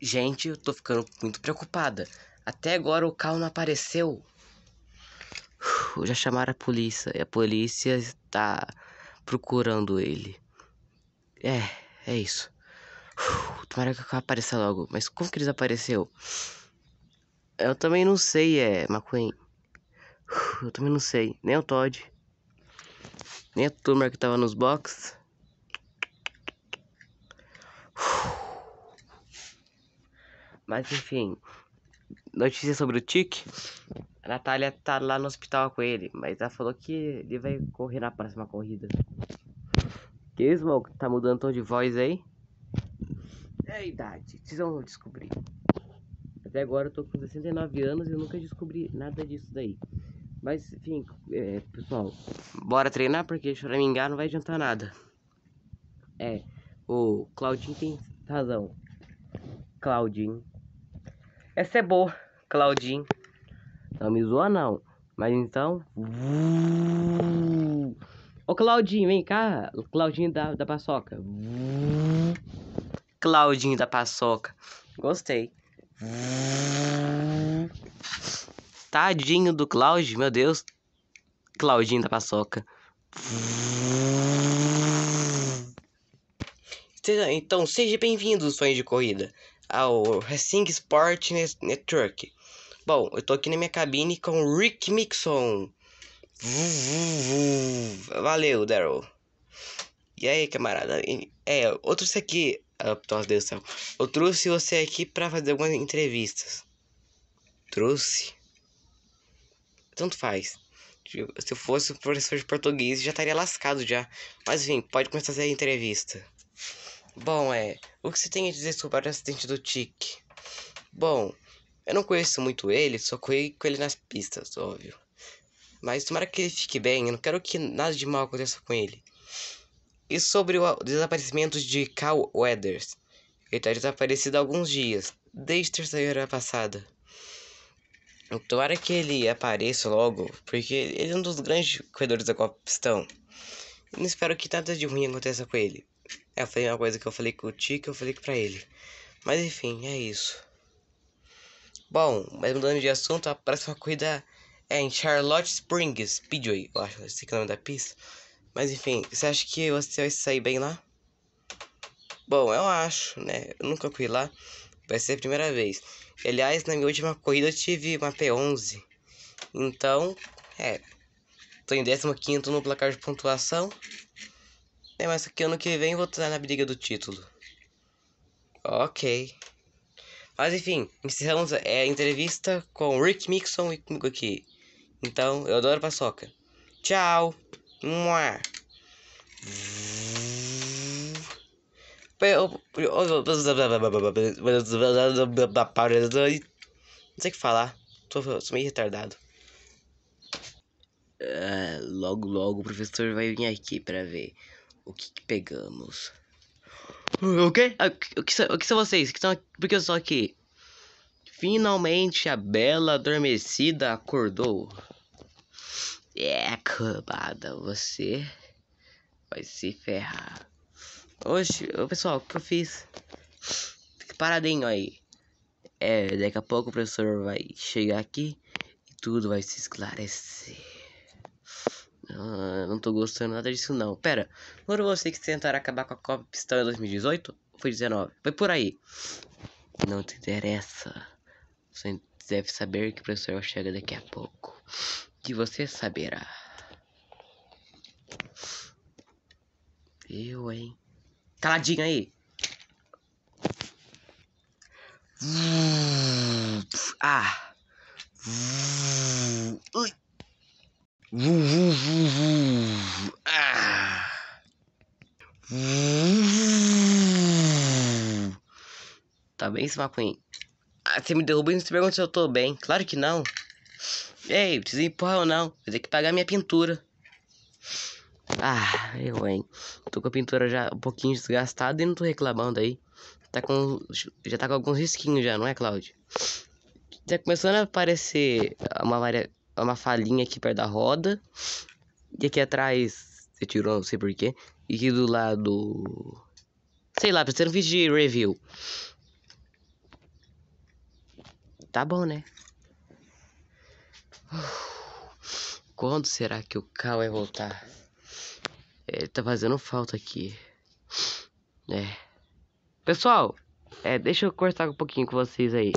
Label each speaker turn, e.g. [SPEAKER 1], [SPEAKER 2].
[SPEAKER 1] Gente, eu tô ficando muito preocupada. Até agora o carro não apareceu. já chamaram a polícia. E a polícia está procurando ele. É, é isso. tomara que o carro apareça logo. Mas como que ele apareceu? Eu também não sei, é, McQueen. eu também não sei. Nem o Todd. Nem a turma que tava nos boxes. Mas enfim, notícia sobre o Tic. A Natália tá lá no hospital com ele, mas ela falou que ele vai correr na próxima corrida. Que isso, Tá mudando tom de voz aí? É a idade, vocês vão descobrir. Até agora eu tô com 69 anos e eu nunca descobri nada disso daí. Mas, enfim, é, pessoal, bora treinar porque choramingar não vai adiantar nada. É, o Claudinho tem razão. Claudinho. Essa é boa, Claudinho. Não me zoa não. Mas então. Ô Claudinho, vem cá. Claudinho da, da paçoca. Claudinho da paçoca. Gostei. Tadinho do Claudio, meu Deus. Claudinho da paçoca. Então seja bem-vindo, sonhos de corrida, ao Racing Sport Network. Bom, eu tô aqui na minha cabine com o Rick Mixon. Valeu, Daryl. E aí, camarada? É, eu trouxe aqui. Ah, nossa, Deus do céu. Eu trouxe você aqui pra fazer algumas entrevistas. Trouxe? Tanto faz. Se eu fosse professor de português, já estaria lascado já. Mas enfim, pode começar a entrevista. Bom, é. O que você tem a dizer sobre o acidente do Tic? Bom, eu não conheço muito ele, só corri com ele nas pistas, óbvio. Mas tomara que ele fique bem, eu não quero que nada de mal aconteça com ele. E sobre o desaparecimento de Cal Weathers? Ele está desaparecido há alguns dias, desde terça-feira passada. Então, tomara que ele apareça logo, porque ele é um dos grandes corredores da Copa Pistão. Não espero que nada de ruim aconteça com ele. É, foi uma coisa que eu falei com o Tico, que eu falei pra ele. Mas enfim, é isso. Bom, mas mudando de assunto, a próxima corrida é em Charlotte Springs, Speedway, eu acho, esse é o nome da pista. Mas enfim, você acha que você vai sair bem lá? Bom, eu acho, né? Eu nunca fui lá, vai ser a primeira vez. Aliás, na minha última corrida eu tive uma P11. Então, é. Tô em 15 no placar de pontuação. É, mas que ano que vem vou estar na briga do título. Ok. Mas enfim, encerramos a entrevista com Rick Mixon e comigo aqui. Então, eu adoro paçoca. Tchau. Mua. Não sei o que falar. Tô, tô meio retardado. Uh, logo, logo o professor vai vir aqui pra ver o que, que pegamos? O quê? Ah, o que, o que são vocês? que são, por que eu aqui? Finalmente a bela adormecida acordou. É, acabada você vai se ferrar. Hoje, pessoal, o que eu fiz? Paradinho aí. É, daqui a pouco o professor vai chegar aqui e tudo vai se esclarecer. Ah, não tô gostando nada disso não. Pera, foram vocês que tentaram acabar com a Copa Pistão em 2018? Ou foi 19? Foi por aí. Não te interessa. Você deve saber que o professor chega daqui a pouco. Que você saberá. Eu, hein? Caladinho aí! Ah! Ui! Tá bem, seu maconha? Ah, você me derrubou e não se pergunta se eu tô bem. Claro que não. Ei, precisa empurrar ou não. Vou ter que pagar minha pintura. Ah, eu, hein. Tô com a pintura já um pouquinho desgastada e não tô reclamando aí. Tá com, já tá com alguns risquinhos já, não é, Cláudio? Já tá começando a aparecer uma, varia, uma falhinha aqui perto da roda. E aqui atrás, você tirou, não sei porquê. E aqui do lado... Sei lá, precisa um vídeo de review tá bom, né? quando será que o Cal vai voltar? Ele é, tá fazendo falta aqui. É. Pessoal, é, deixa eu cortar um pouquinho com vocês aí.